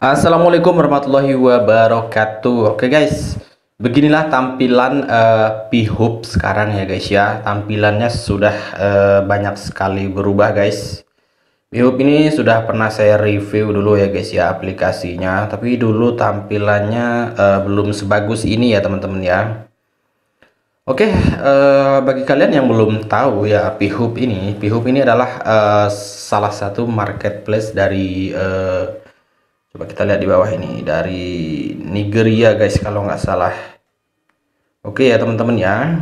Assalamualaikum warahmatullahi wabarakatuh. Oke okay guys, beginilah tampilan uh, eh, pihub sekarang ya guys ya. Tampilannya sudah uh, banyak sekali berubah guys. PiHub ini sudah pernah saya review dulu ya guys ya aplikasinya. Tapi dulu tampilannya uh, belum sebagus ini ya teman-teman ya. Oke, okay, uh, bagi kalian yang belum tahu ya PiHub ini, PiHub ini adalah uh, salah satu marketplace dari uh, coba kita lihat di bawah ini dari Nigeria guys kalau nggak salah oke ya teman-teman ya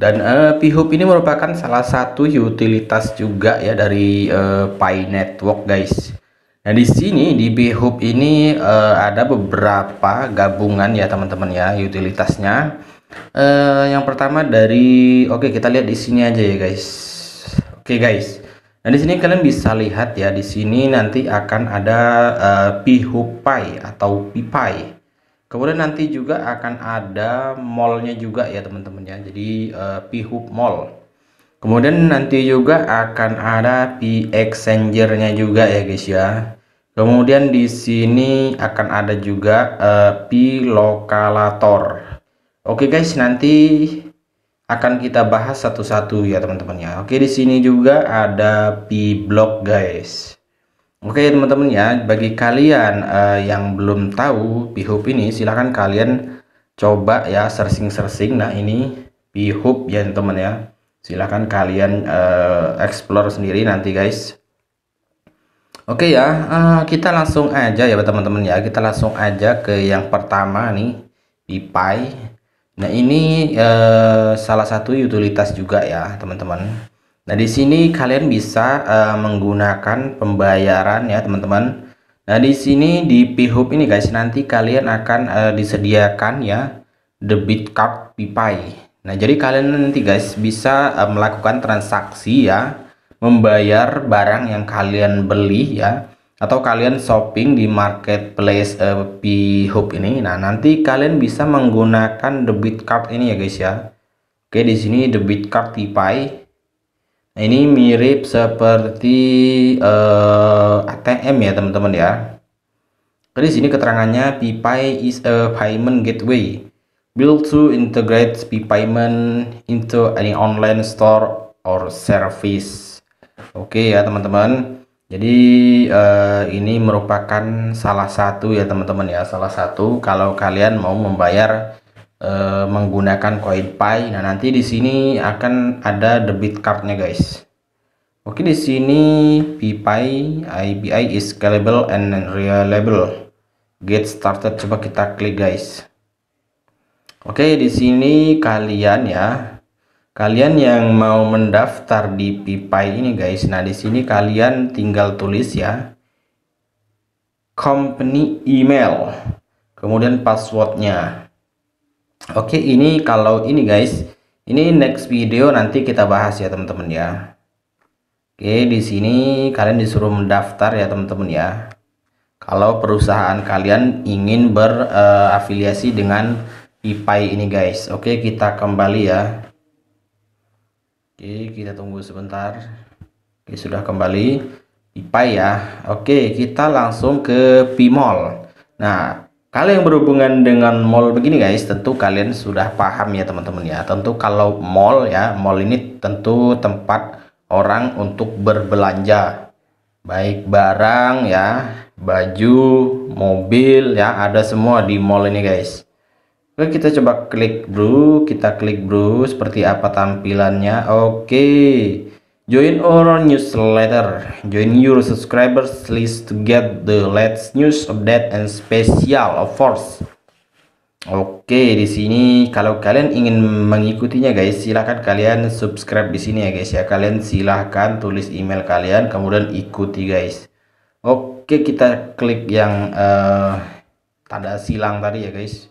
dan uh, eh, Pihub ini merupakan salah satu utilitas juga ya dari uh, Pi Network guys. Nah di sini di Pihub ini uh, ada beberapa gabungan ya teman-teman ya utilitasnya. Uh, yang pertama dari oke okay, kita lihat di sini aja ya guys. Oke okay, guys. Nah, di sini kalian bisa lihat ya, di sini nanti akan ada uh, pihupai atau pipai. Kemudian nanti juga akan ada mallnya juga ya teman-teman ya, jadi uh, pihup mall. Kemudian nanti juga akan ada p exchangernya juga ya guys ya. Kemudian di sini akan ada juga uh, eh, p lokalator. Oke guys, nanti akan kita bahas satu-satu ya teman-teman ya. Oke di sini juga ada P block guys. Oke teman-teman ya, bagi kalian uh, yang belum tahu P-Hub ini silahkan kalian coba ya searching-searching. Nah ini P-Hub ya teman-teman ya. Silahkan kalian uh, explore sendiri nanti guys. Oke ya, uh, kita langsung aja ya teman-teman ya. Kita langsung aja ke yang pertama nih, di pie Nah, ini eh, salah satu utilitas juga ya, teman-teman. Nah, di sini kalian bisa eh, menggunakan pembayaran ya, teman-teman. Nah, di sini di PiHub ini guys, nanti kalian akan eh, disediakan ya debit card pipai Nah, jadi kalian nanti guys bisa eh, melakukan transaksi ya, membayar barang yang kalian beli ya atau kalian shopping di marketplace uh, eh, p ini. Nah, nanti kalian bisa menggunakan debit card ini ya guys ya. Oke, di sini debit card TPay. Nah, ini mirip seperti uh, eh, ATM ya, teman-teman ya. di sini keterangannya PPay is a payment gateway built to integrate payment into any online store or service. Oke ya, teman-teman jadi eh, ini merupakan salah satu ya teman-teman ya salah satu kalau kalian mau membayar eh, menggunakan Pi. nah nanti di sini akan ada debit cardnya guys Oke di sini PPI IBI is scalable and reliable get started coba kita klik guys Oke di sini kalian ya kalian yang mau mendaftar di Pipai ini guys nah di sini kalian tinggal tulis ya company email kemudian passwordnya oke ini kalau ini guys ini next video nanti kita bahas ya teman-teman ya oke di sini kalian disuruh mendaftar ya teman-teman ya kalau perusahaan kalian ingin berafiliasi eh, uh, dengan Pipai ini guys oke kita kembali ya Oke, kita tunggu sebentar. Oke, sudah kembali IPA ya. Oke, kita langsung ke Pimol. Nah, kalau yang berhubungan dengan mall begini guys, tentu kalian sudah paham ya teman-teman ya. Tentu kalau mall ya, mall ini tentu tempat orang untuk berbelanja. Baik barang ya, baju, mobil ya, ada semua di mall ini guys. Oke kita coba klik bro kita klik bro seperti apa tampilannya oke join our newsletter join your subscribers list to get the latest news update and special offers Oke, di sini kalau kalian ingin mengikutinya guys, silahkan kalian subscribe di sini ya guys ya. Kalian silahkan tulis email kalian kemudian ikuti guys. Oke, kita klik yang uh, tanda silang tadi ya guys.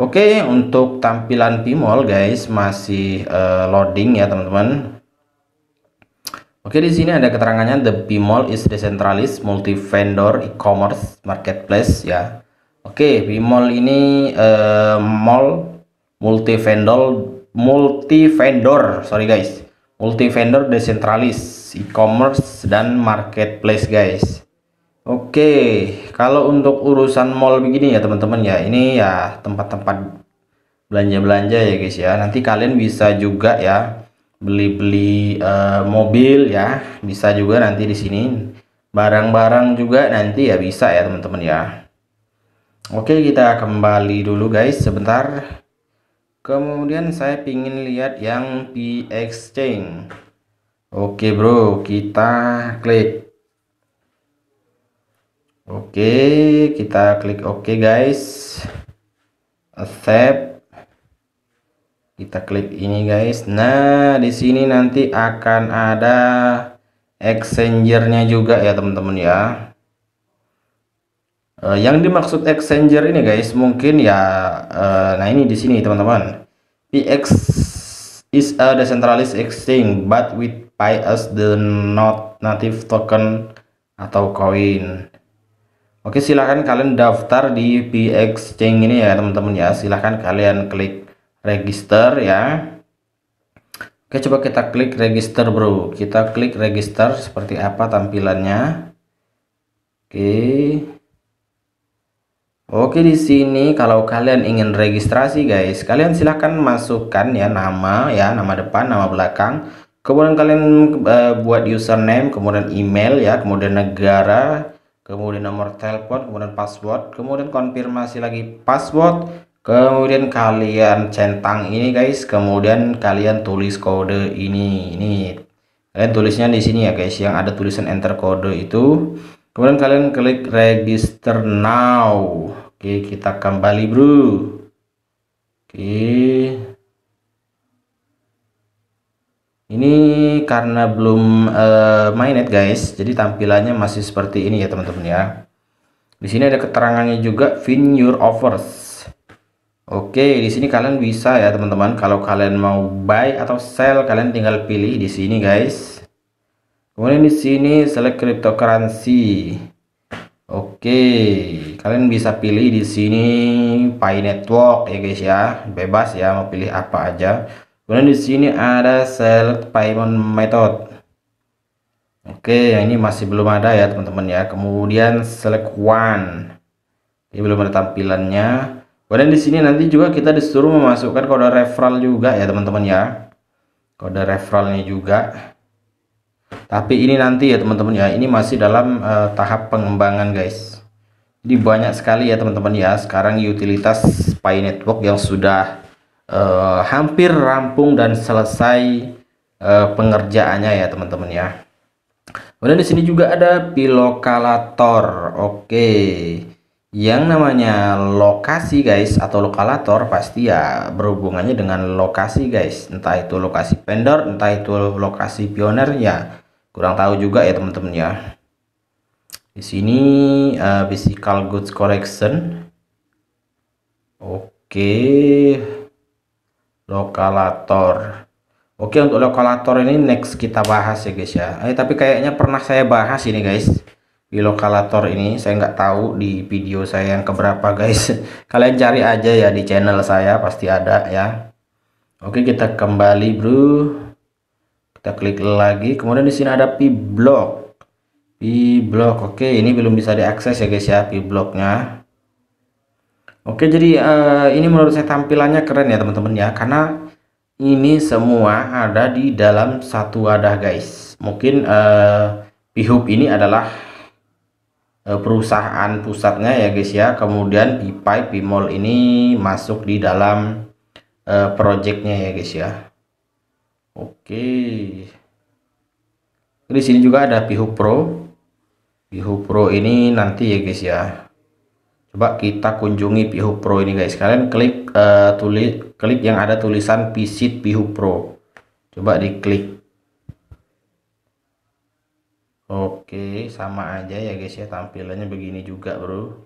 Oke, untuk tampilan pimol guys masih uh, loading ya teman-teman. Oke, di sini ada keterangannya the pimol is decentralized multi vendor e-commerce marketplace ya. Oke, pimol ini uh, mall multi vendor multi vendor, sorry guys. Multi vendor decentralized e-commerce dan marketplace guys. Oke, kalau untuk urusan mall begini ya teman-teman ya, ini ya tempat-tempat belanja-belanja ya guys ya. Nanti kalian bisa juga ya beli-beli uh, mobil ya, bisa juga nanti di sini barang-barang juga nanti ya bisa ya teman-teman ya. Oke, kita kembali dulu guys sebentar. Kemudian saya pingin lihat yang P exchange. Oke bro, kita klik. Oke, kita klik oke guys. Accept. Kita klik ini guys. Nah, di sini nanti akan ada exchanger-nya juga ya, teman-teman ya. Eh, yang dimaksud exchanger ini guys mungkin ya eh, nah ini di sini teman-teman PX is a decentralized exchange but with PI as the not native token atau coin Oke silahkan kalian daftar di px BXChange ini ya teman-teman ya silahkan kalian klik register ya Oke coba kita klik register bro kita klik register seperti apa tampilannya Oke Oke di sini kalau kalian ingin registrasi guys kalian silahkan masukkan ya nama ya nama depan nama belakang kemudian kalian uh, buat username kemudian email ya kemudian negara kemudian nomor telepon, kemudian password, kemudian konfirmasi lagi password, kemudian kalian centang ini guys, kemudian kalian tulis kode ini, ini kalian tulisnya di sini ya guys, yang ada tulisan enter kode itu, kemudian kalian klik register now, oke kita kembali bro, oke ini karena belum uh, eh, mainet guys jadi tampilannya masih seperti ini ya teman-teman ya di sini ada keterangannya juga fin your offers oke di sini kalian bisa ya teman-teman kalau kalian mau buy atau sell kalian tinggal pilih di sini guys kemudian di sini select cryptocurrency Oke, kalian bisa pilih di sini Pi Network ya guys ya, bebas ya mau pilih apa aja kemudian di sini ada select payment method oke yang ini masih belum ada ya teman-teman ya kemudian select one ini belum ada tampilannya kemudian di sini nanti juga kita disuruh memasukkan kode referral juga ya teman-teman ya kode referralnya juga tapi ini nanti ya teman-teman ya ini masih dalam uh, tahap pengembangan guys jadi banyak sekali ya teman-teman ya sekarang utilitas Pay Network yang sudah uh, hampir rampung dan selesai uh, pengerjaannya ya teman-teman ya kemudian di sini juga ada pilokalator oke yang namanya lokasi guys atau lokalator pasti ya berhubungannya dengan lokasi guys entah itu lokasi vendor entah itu lokasi pioner ya kurang tahu juga ya teman-teman ya di sini uh, physical goods collection. oke okay lokalator oke untuk lokalator ini next kita bahas ya guys ya eh, tapi kayaknya pernah saya bahas ini guys di lokalator ini saya nggak tahu di video saya yang keberapa guys kalian cari aja ya di channel saya pasti ada ya oke kita kembali bro kita klik lagi kemudian di sini ada p block p block oke ini belum bisa diakses ya guys ya p blocknya Oke, jadi uh, ini menurut saya tampilannya keren ya teman-teman ya, karena ini semua ada di dalam satu wadah guys. Mungkin uh, ini adalah uh, perusahaan pusatnya ya guys ya. Kemudian Pipai Pimol ini masuk di dalam uh, projectnya ya guys ya. Oke. Di sini juga ada Pihub Pro. Pihub Pro ini nanti ya guys ya coba kita kunjungi Pihu Pro ini guys kalian klik uh, eh, tulis klik yang ada tulisan visit Pihu Pro coba diklik Oke sama aja ya guys ya tampilannya begini juga bro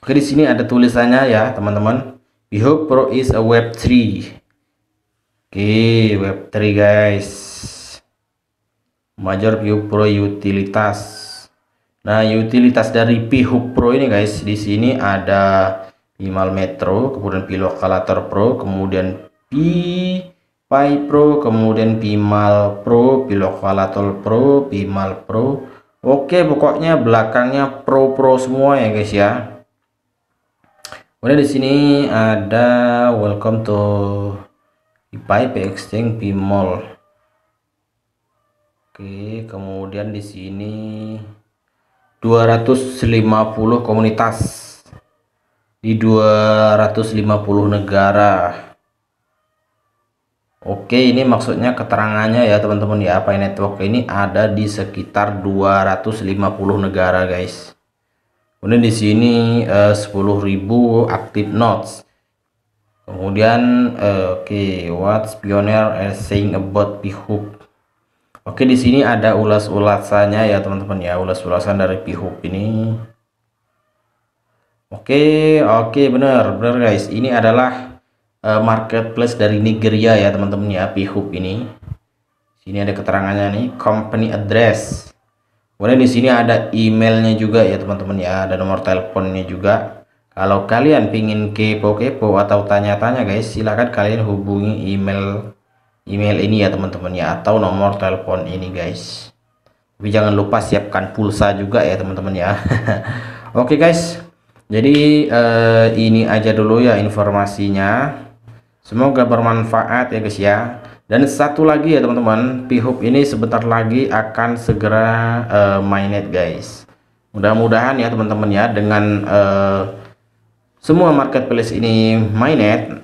Oke di sini ada tulisannya ya teman-teman Pihu Pro is a web3 Oke web3 guys Major Pihu Pro utilitas Nah, utilitas dari Hub Pro ini guys, di sini ada Pimal Metro, kemudian Pilocalator Pro, kemudian Pi Pi Pro, kemudian Pimal Pro, Pilocalator Pro, Pimal Pro. Oke, pokoknya belakangnya Pro Pro semua ya guys ya. Kemudian di sini ada Welcome to Pi P Exchange Pimol. Oke, kemudian di sini 250 komunitas di 250 negara Oke ini maksudnya keterangannya ya teman-teman ya apa network ini ada di sekitar 250 negara guys kemudian di sini eh, 10.000 active nodes kemudian eh, oke okay, what's pioneer eh, saying about pihuk Oke, di sini ada ulas-ulasannya ya, teman-teman ya. Ulas-ulasan dari pihub ini. Oke, oke benar, benar guys. Ini adalah uh, marketplace dari Nigeria ya, teman-teman ya, pihub ini. Sini ada keterangannya nih, company address. Kemudian di sini ada emailnya juga ya, teman-teman ya, ada nomor teleponnya juga. Kalau kalian pingin kepo-kepo atau tanya-tanya guys, silahkan kalian hubungi email email ini ya teman-teman ya atau nomor telepon ini guys tapi jangan lupa siapkan pulsa juga ya teman-teman ya oke okay, guys jadi eh, ini aja dulu ya informasinya semoga bermanfaat ya guys ya dan satu lagi ya teman-teman pihub ini sebentar lagi akan segera eh, mainnet guys mudah-mudahan ya teman-teman ya dengan eh, semua marketplace ini mainnet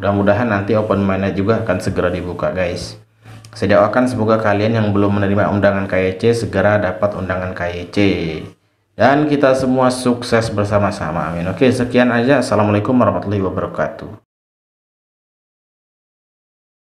Mudah-mudahan nanti open mic juga akan segera dibuka guys. Saya doakan semoga kalian yang belum menerima undangan KYC e segera dapat undangan KYC. E Dan kita semua sukses bersama-sama. Amin. Oke, sekian aja. Assalamualaikum warahmatullahi wabarakatuh.